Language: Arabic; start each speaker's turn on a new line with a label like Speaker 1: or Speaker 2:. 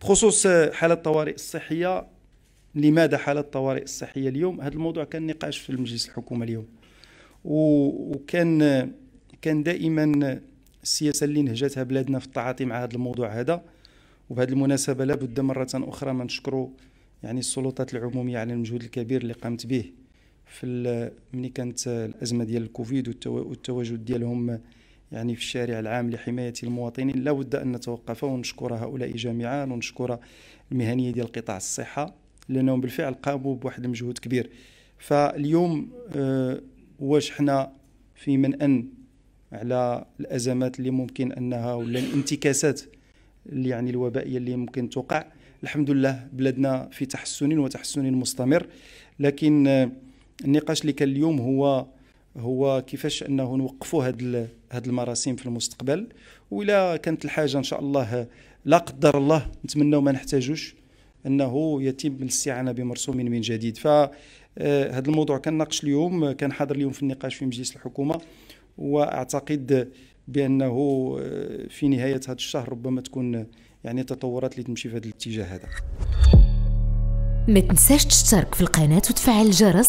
Speaker 1: بخصوص حالة الطوارئ الصحية لماذا حالة الطوارئ الصحية اليوم هذا الموضوع كان نقاش في المجلس الحكومة اليوم وكان كان دائما السياسة اللي نهجتها بلادنا في التعاطي مع هذا الموضوع هذا وبهذه المناسبة لابد مرة أخرى ما نشكره يعني السلطات العمومية على المجهود الكبير اللي قامت به في ملي كانت الأزمة ديال الكوفيد والتواجد ديالهم يعني في الشارع العام لحماية المواطنين لا بد أن نتوقف ونشكر هؤلاء جميعا ونشكر المهنية ديال قطاع الصحة لأنهم بالفعل قاموا بواحد المجهود كبير فاليوم آه، واش حنا في من أن على الأزمات اللي ممكن أنها ولا الانتكاسات اللي يعني الوبائية اللي ممكن توقع الحمد لله بلادنا في تحسن وتحسن مستمر لكن آه، النقاش اللي كان اليوم هو هو كيفاش انه نوقفوا هاد هاد المراسيم في المستقبل وإلا كانت الحاجه ان شاء الله لا قدر الله نتمنوا ما نحتاجوش انه يتم الاستعانه بمرسوم من جديد ف هذا آه، الموضوع كان ناقش اليوم كان حاضر اليوم في النقاش في مجلس الحكومه واعتقد بانه آه، في نهايه هذا الشهر ربما تكون يعني تطورات اللي تمشي في هذا الاتجاه هذا
Speaker 2: ما تنساش تشترك في القناه وتفعل الجرس